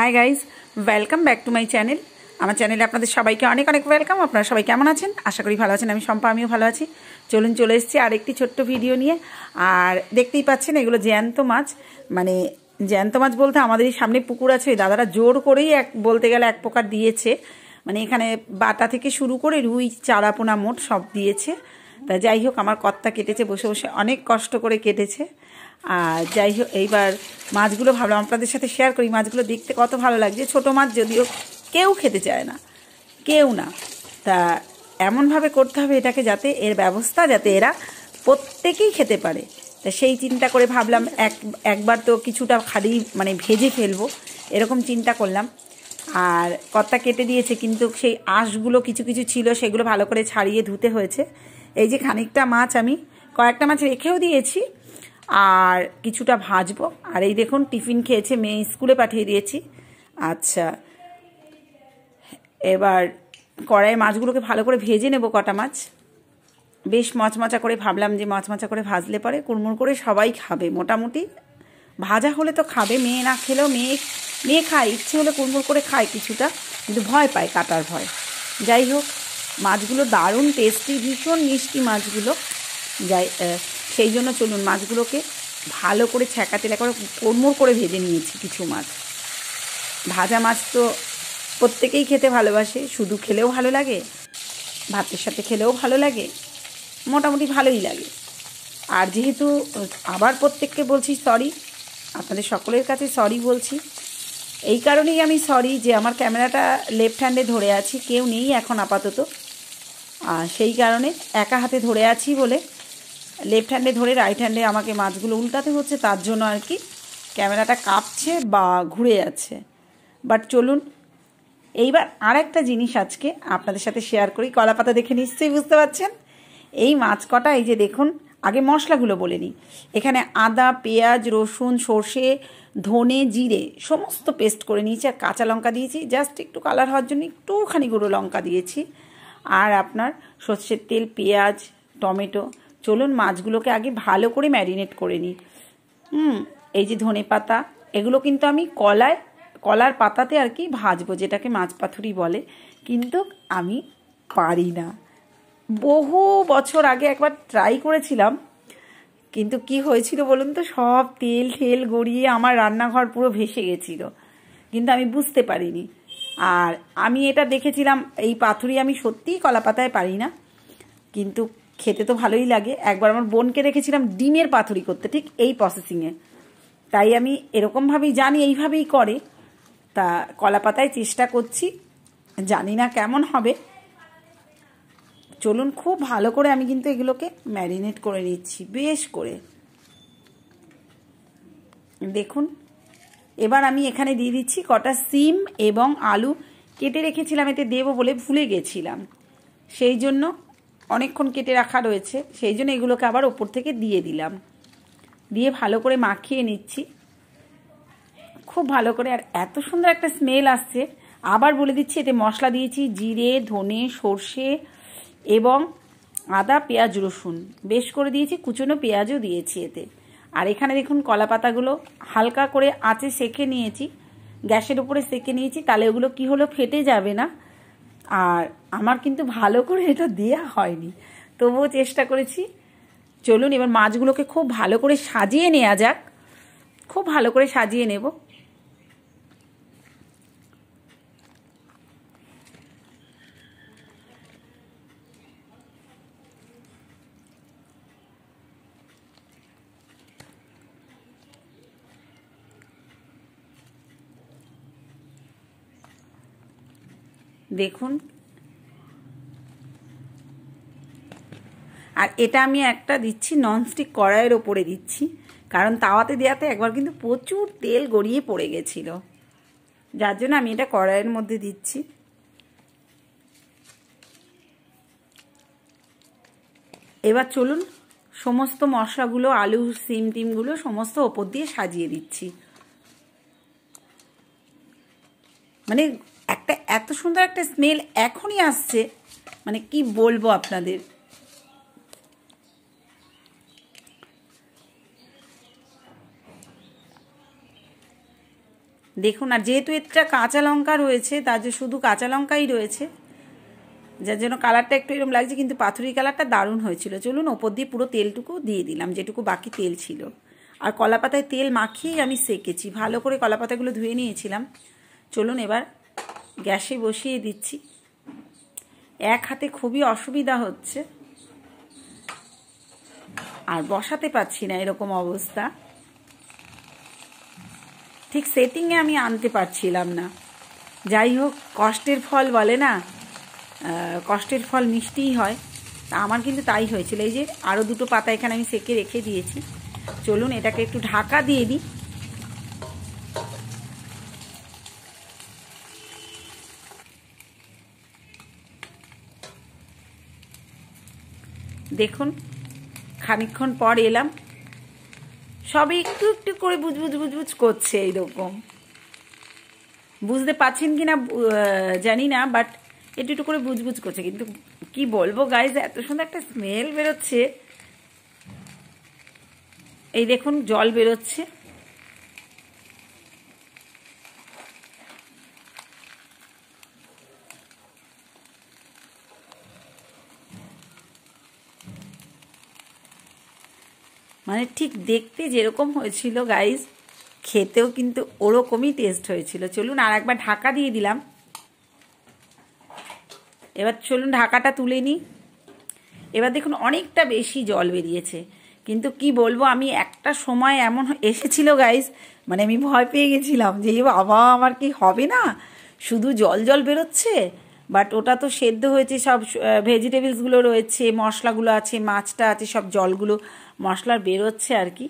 high guys welcome back to my channel আমার চ্যানেলে আপনাদের সবাইকে অনেক অনেক ওয়েলকাম আপনারা সবাই কেমন আছেন আশা করি ভালো আছেন আমি শম্পা আমিও ভালো আছি চলুন চলে এসেছি আরেকটি ছোট্ট ভিডিও নিয়ে আর দেখতেই পাচ্ছেন এগুলো জ্যান্ত মাছ মানে জ্যান্ত মাছ বলতে আমাদের সামনে পুকুর আছে দাদারা জোর করেই এক বলতে গেলে এক প্রকার দিয়েছে মানে এখানে বাটা থেকে শুরু করে রুই চারাপোনা মোট সব দিয়েছে তা যাই হোক আমার কর্তা কেটেছে বসে বসে অনেক কষ্ট করে কেটেছে আর যাই হোক এইবার মাছগুলো ভাবলাম আপনাদের সাথে শেয়ার করি মাছগুলো দেখতে কত ভালো লাগছে ছোট মাছ যদিও কেউ খেতে চায় না কেউ না তা এমনভাবে করতে হবে এটাকে যাতে এর ব্যবস্থা যাতে এরা প্রত্যেকেই খেতে পারে তা সেই চিন্তা করে ভাবলাম এক একবার তো কিছুটা খালি মানে ভেজে ফেলবো এরকম চিন্তা করলাম আর কর্তা কেটে দিয়েছে কিন্তু সেই আঁশগুলো কিছু কিছু ছিল সেগুলো ভালো করে ছাড়িয়ে ধুতে হয়েছে এই যে খানিকটা মাছ আমি কয়েকটা মাছ রেখেও দিয়েছি আর কিছুটা ভাজবো আর এই দেখুন টিফিন খেয়েছে মেয়ে স্কুলে পাঠিয়ে দিয়েছি আচ্ছা এবার কড়াই মাছগুলোকে ভালো করে ভেজে নেব কটা মাছ বেশ মচমচা করে ভাবলাম যে মচমচা করে ভাজলে পরে কুড়মুড় করে সবাই খাবে মোটামুটি ভাজা হলে তো খাবে মেয়ে না খেলেও মেয়ে মেয়ে খায় ইচ্ছে হলে কুড়মুড় করে খায় কিছুটা কিন্তু ভয় পায় কাটার ভয় যাই হোক মাছগুলো দারুণ টেস্টি ভীষণ মিষ্টি মাছগুলো যাই সেই জন্য চলুন মাছগুলোকে ভালো করে ছ্যাঁকা তেলা করে কোরমোর করে ভেজে নিয়েছি কিছু মাছ ভাজা মাছ তো প্রত্যেকেই খেতে ভালোবাসে শুধু খেলেও ভালো লাগে ভাতের সাথে খেলেও ভালো লাগে মোটামুটি ভালোই লাগে আর যেহেতু আবার প্রত্যেককে বলছি সরি আপনাদের সকলের কাছে সরি বলছি এই কারণেই আমি সরি যে আমার ক্যামেরাটা লেফট হ্যান্ডে ধরে আছি কেউ নেই এখন আপাতত আর সেই কারণে একা হাতে ধরে আছি বলে লেফট হ্যান্ডে ধরে রাইট হ্যান্ডে আমাকে মাছগুলো উল্টাতে হচ্ছে তার জন্য আর কি ক্যামেরাটা কাঁপছে বা ঘুরে যাচ্ছে বাট চলুন এইবার আর একটা জিনিস আজকে আপনাদের সাথে শেয়ার করি কলাপাতা দেখে নিশ্চয়ই বুঝতে পারছেন এই মাছ কটা এই যে দেখুন আগে মশলাগুলো বলে নিই এখানে আদা পেঁয়াজ রসুন সর্ষে ধনে জিরে সমস্ত পেস্ট করে নিয়েছি আর কাঁচা লঙ্কা দিয়েছি জাস্ট একটু কালার হওয়ার জন্য একটুখানি গুঁড়ো লঙ্কা দিয়েছি আর আপনার সর্ষের তেল পেঁয়াজ টমেটো চলুন মাছগুলোকে আগে ভালো করে ম্যারিনেট করে নিই হুম এই যে ধনে পাতা এগুলো কিন্তু আমি কলায় কলার পাতাতে আর কি ভাজবো যেটাকে মাছ পাথুরি বলে কিন্তু আমি পারি না বহু বছর আগে একবার ট্রাই করেছিলাম কিন্তু কি হয়েছিল বলুন তো সব তেল ঠেল গড়িয়ে আমার রান্নাঘর পুরো ভেসে গেছিলো কিন্তু আমি বুঝতে পারিনি আর আমি এটা দেখেছিলাম এই পাথুরি আমি সত্যিই কলা পাতায় পারি না কিন্তু খেতে তো ভালোই লাগে একবার আমার বোনকে দেখেছিলাম ডিমের পাথুরি করতে ঠিক এই প্রসেসিংয়ে তাই আমি এরকমভাবেই জানি এইভাবেই করে তা কলা পাতায় চেষ্টা করছি জানি না কেমন হবে চলুন খুব ভালো করে আমি কিন্তু এগুলোকে ম্যারিনেট করে নিচ্ছি বেশ করে দেখুন এবার আমি এখানে দিয়ে দিচ্ছি কটা সিম এবং আলু কেটে রেখেছিলাম এতে দেবো বলে ভুলে গেছিলাম সেই জন্য অনেকক্ষণ কেটে রাখা রয়েছে সেই জন্য এগুলোকে আবার ওপর থেকে দিয়ে দিলাম দিয়ে ভালো করে মাখিয়ে নিচ্ছি খুব ভালো করে আর এত সুন্দর একটা স্মেল আসছে আবার বলে দিচ্ছি এতে মশলা দিয়েছি জিরে ধনে সর্ষে এবং আদা পেঁয়াজ রসুন বেশ করে দিয়েছি কুচনো পেঁয়াজও দিয়েছি এতে আর এখানে দেখুন কলা পাতাগুলো হালকা করে আঁচে সেকে নিয়েছি গ্যাসের উপরে সেকে নিয়েছি তাহলে ওগুলো কি হলো ফেটে যাবে না আর আমার কিন্তু ভালো করে এটা দেয়া হয়নি তবুও চেষ্টা করেছি চলুন এবার মাছগুলোকে খুব ভালো করে সাজিয়ে নেওয়া যাক খুব ভালো করে সাজিয়ে নেব দেখুন আর এটা আমি একটা দিচ্ছি ননস্টিক কড়াইয়ের ওপরে দিচ্ছি কারণ তাওয়াতে দেওয়াতে একবার কিন্তু প্রচুর তেল গড়িয়ে পড়ে গেছিল যার জন্য আমি এটা কড়াইয়ের মধ্যে দিচ্ছি এবার চলুন সমস্ত মশলাগুলো আলু সিম টিমগুলো সমস্ত ওপর দিয়ে সাজিয়ে দিচ্ছি মানে একটা এত সুন্দর একটা স্মেল এখনই আসছে মানে কি বলবো আপনাদের দেখুন আর যেহেতু এটা কাঁচা লঙ্কা রয়েছে তার যে শুধু কাঁচা লঙ্কাই রয়েছে যার জন্য কালারটা একটু এরকম লাগছে কিন্তু পাথরি কালারটা দারুণ হয়েছিল চলুন ওপর দিয়ে পুরো তেলটুকু দিয়ে দিলাম যেটুকু বাকি তেল ছিল আর কলা পাতায় তেল মাখিয়েই আমি সেকেছি ভালো করে কলা পাতাগুলো ধুয়ে নিয়েছিলাম চলুন এবার গ্যাসে বসিয়ে দিচ্ছি এক হাতে খুবই অসুবিধা হচ্ছে আর বসাতে পারছি না এরকম অবস্থা ঠিক সেটিংয়ে আমি আনতে পারছিলাম না যাই হোক কষ্টের ফল বলে না কষ্টের ফল মিষ্টিই হয় তা আমার কিন্তু তাই হয়েছিল এই যে আরও দুটো পাতা এখানে আমি সেকে রেখে দিয়েছি চলুন এটাকে একটু ঢাকা দিয়ে দিই দেখুন খানিক্ষণ পর এলাম সবই একটু একটু করে বুঝবুজ বুঝবুজ করছে এইরকম বুঝতে পারছেন কি না জানি না বাট একটু একটু করে বুঝবুজ করছে কিন্তু কি বলবো গাইজ এত সুন্দর একটা স্মেল বেরোচ্ছে এই দেখুন জল বেরোচ্ছে মানে ঠিক দেখতে যেরকম হয়েছিল গাইস খেতেও কিন্তু ওরকমই টেস্ট হয়েছিল চলুন আর একবার ঢাকা দিয়ে দিলাম এবার চলুন ঢাকাটা তুলে নিই এবার দেখুন অনেকটা বেশি জল বেরিয়েছে কিন্তু কি বলবো আমি একটা সময় এমন এসেছিল গাইস মানে আমি ভয় পেয়ে গেছিলাম যে বাবা আমার কি হবে না শুধু জল জল বেরোচ্ছে বাট ওটা তো সেদ্ধ হয়েছে সব ভেজিটেবলসগুলো রয়েছে মশলাগুলো আছে মাছটা আছে সব জলগুলো মশলার বেরোচ্ছে আর কি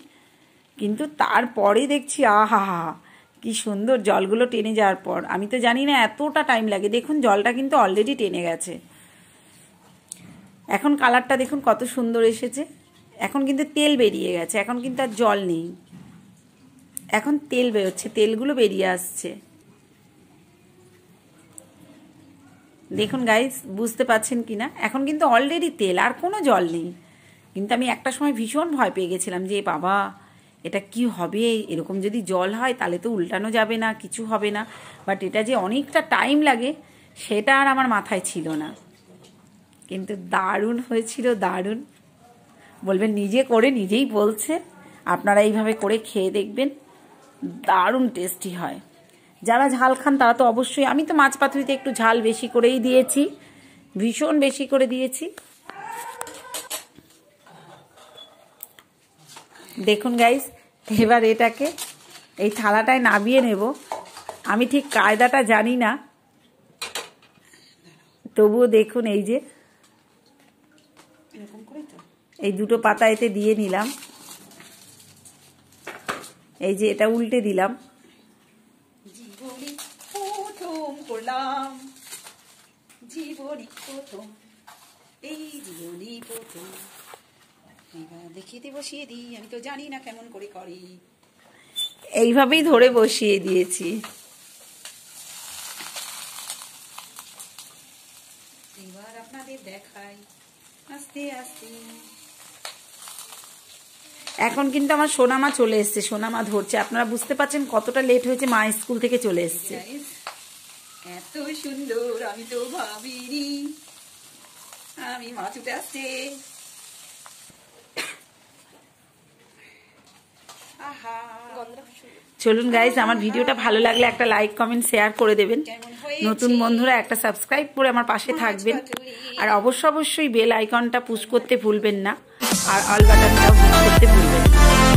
কিন্তু তারপরে দেখছি আহা হা কি সুন্দর জলগুলো টেনে যাওয়ার পর আমি তো জানি না এতটা টাইম লাগে দেখুন জলটা কিন্তু অলরেডি টেনে গেছে এখন কালারটা দেখুন কত সুন্দর এসেছে এখন কিন্তু তেল বেরিয়ে গেছে এখন কিন্তু আর জল নেই এখন তেল বেরোচ্ছে তেলগুলো বেরিয়ে আসছে দেখুন গাইস বুঝতে পাচ্ছেন কি না এখন কিন্তু অলরেডি তেল আর কোনো জল নেই কিন্তু আমি একটা সময় ভীষণ ভয় পেয়ে গেছিলাম যে বাবা এটা কি হবে এরকম যদি জল হয় তাহলে তো উল্টানো যাবে না কিছু হবে না বাট এটা যে অনেকটা টাইম লাগে সেটা আর আমার মাথায় ছিল না কিন্তু দারুণ হয়েছিল দারুণ বলবেন নিজে করে নিজেই বলছে আপনারা এইভাবে করে খেয়ে দেখবেন দারুণ টেস্টি হয় যারা ঝাল খান তারা তো অবশ্যই আমি তো মাছ পাথরিতে একটু ঝাল বেশি করেই দিয়েছি ভীষণ বেশি করে দিয়েছি দেখুন গাইস এবার এটাকে এই থালাটায় নাবিয়ে নেব আমি ঠিক কায়দাটা জানি না তবুও দেখুন এই যে এই দুটো পাতা এতে দিয়ে নিলাম এই যে এটা উল্টে দিলাম করলাম জীবনী প্রথম এই জীবনী প্রথম এবার দেখিয়ে দিয়ে বসিয়ে দিই আমি তো জানি না কেমন করে করি এইভাবেই ধরে বসিয়ে দিয়েছি এবার আপনাদের দেখাই আস্তে আস্তে এখন কিন্তু আমার সোনামা চলে এসছে সোনামা ধরছে আপনারা বুঝতে পারছেন কতটা লেট হয়েছে মা স্কুল থেকে চলে এসছে এত সুন্দর আমি তো ভাবিনি আমি আসছে চলুন গাইজ আমার ভিডিওটা ভালো লাগলে একটা লাইক কমেন্ট শেয়ার করে দেবেন নতুন বন্ধুরা একটা সাবস্ক্রাইব করে আমার পাশে থাকবেন আর অবশ্য অবশ্যই বেল আইকনটা পুশ করতে ভুলবেন না আর অল বাটনটাও করতে ভুলবেন না